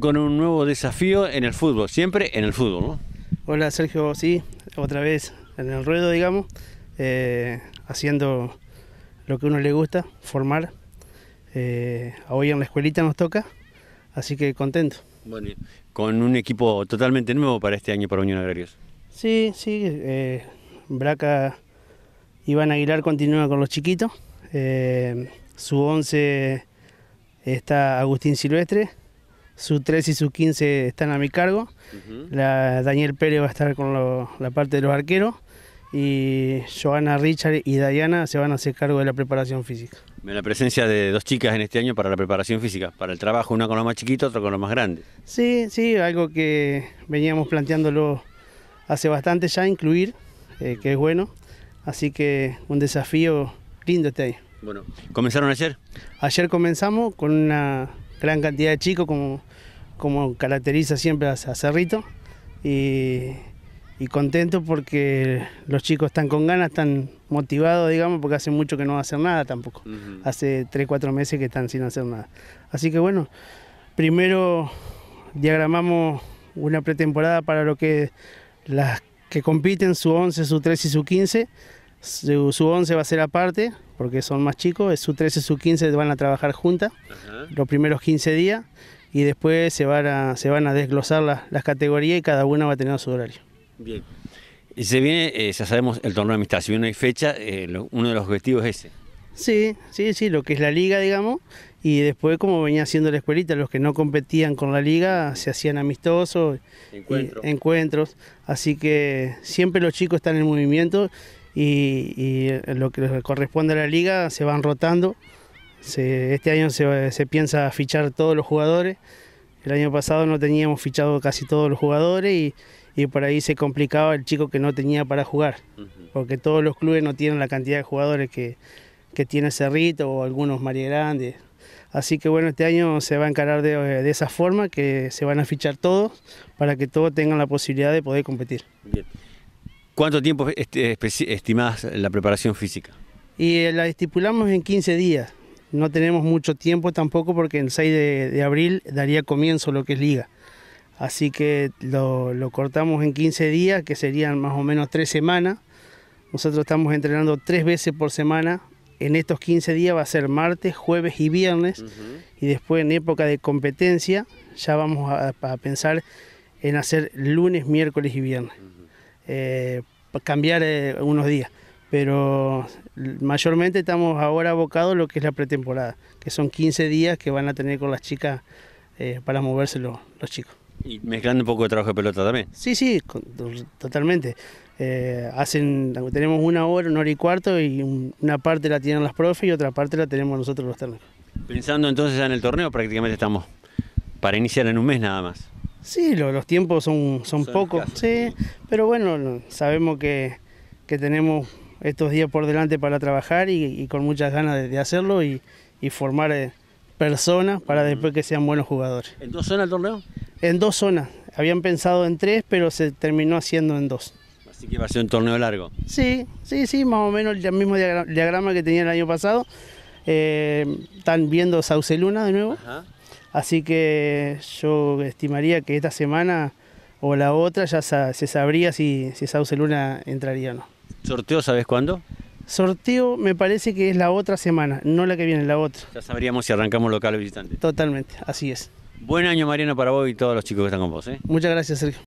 con un nuevo desafío en el fútbol, siempre en el fútbol, ¿no? Hola Sergio, sí, otra vez en el ruedo, digamos, eh, haciendo lo que a uno le gusta, formar. Eh, hoy en la escuelita nos toca, así que contento. Bueno, con un equipo totalmente nuevo para este año para Unión Agrarios. Sí, sí, eh, Braca Iván Aguilar continúa con los chiquitos, su 11 está Agustín Silvestre, su 13 y su 15 están a mi cargo. la, Daniel Pérez va a estar con la parte de los arqueros y Joana Richard y Dayana se van a hacer cargo de la preparación física. La presencia de dos chicas en este año para la preparación física, para el trabajo, una con los más chiquitos, otra con los más grandes. Sí, sí, algo que veníamos planteándolo hace bastante ya, incluir, eh, que es bueno. Así que un desafío lindo este año. Bueno, ¿comenzaron ayer? Ayer comenzamos con una gran cantidad de chicos, como, como caracteriza siempre a, Cerrito. Y, contentos contento porque los chicos están con ganas, están motivados, digamos, porque hace mucho que no hacen nada tampoco. Hace 3, 4 meses que están sin hacer nada. Así que bueno, primero diagramamos una pretemporada para lo que las que compiten, su 11, su 13 y su 15. Su, 11 va a ser aparte, porque son más chicos, su 13 su 15 van a trabajar juntas los primeros 15 días y después se van a, se van a desglosar las, categorías y cada una va a tener su horario. Bien. Y se viene, eh, ya sabemos, el torneo de amistad, si viene fecha, eh, uno de los objetivos es ese. Sí, sí, sí, lo que es la liga, digamos, y después como venía haciendo la escuelita, los que no competían con la liga se hacían amistosos, encuentros, así que siempre los chicos están en movimiento y, eh, lo que corresponde a la liga se van rotando. este año se, piensa fichar todos los jugadores. El año pasado no teníamos fichado casi todos los jugadores y, por ahí se complicaba el chico que no tenía para jugar, porque todos los clubes no tienen la cantidad de jugadores que, que tiene Cerrito o algunos María Grande. Así que bueno, este año se va a encarar de, esa forma, que se van a fichar todos para que todos tengan la posibilidad de poder competir. ¿Cuánto tiempo este, estimadas la preparación física? Y eh, la estipulamos en 15 días. No tenemos mucho tiempo tampoco porque el 6 de, abril daría comienzo lo que es liga. Así que lo, cortamos en 15 días, que serían más o menos 3 semanas. Nosotros estamos entrenando 3 veces por semana. En estos 15 días va a ser martes, jueves y viernes. Y después en época de competencia ya vamos a, pensar en hacer lunes, miércoles y viernes. Eh, cambiar eh, unos días. Pero mayormente estamos ahora abocados a lo que es la pretemporada, que son 15 días que van a tener con las chicas eh, para moverse los, chicos. Y mezclando un poco de trabajo de pelota también. Sí, sí, totalmente. hacen, tenemos una hora, una hora y cuarto y una parte la tienen las profes y otra parte la tenemos nosotros los técnicos. Pensando entonces en el torneo prácticamente estamos para iniciar en un mes nada más. Sí, los tiempos son, son, pocos, sí, pero bueno, sabemos que, tenemos estos días por delante para trabajar y, con muchas ganas de, hacerlo y, formar eh, personas para después que sean buenos jugadores. ¿En dos zonas el torneo? En dos zonas. Habían pensado en tres, pero se terminó haciendo en dos. Así que va a ser un torneo largo. Sí, sí, sí, más o menos el mismo diagrama que tenía el año pasado. Eh, están viendo Sauce Luna de nuevo. Ajá. Así que yo estimaría que esta semana o la otra ya se sabría si, si Sauce Luna entraría o no. ¿Sorteo sabes cuándo? Sorteo me parece que es la otra semana, no la que viene, la otra. Ya sabríamos si arrancamos local visitante. Totalmente, así es. Buen año Mariano para vos y todos los chicos que están con vos. ¿eh? Muchas gracias Sergio.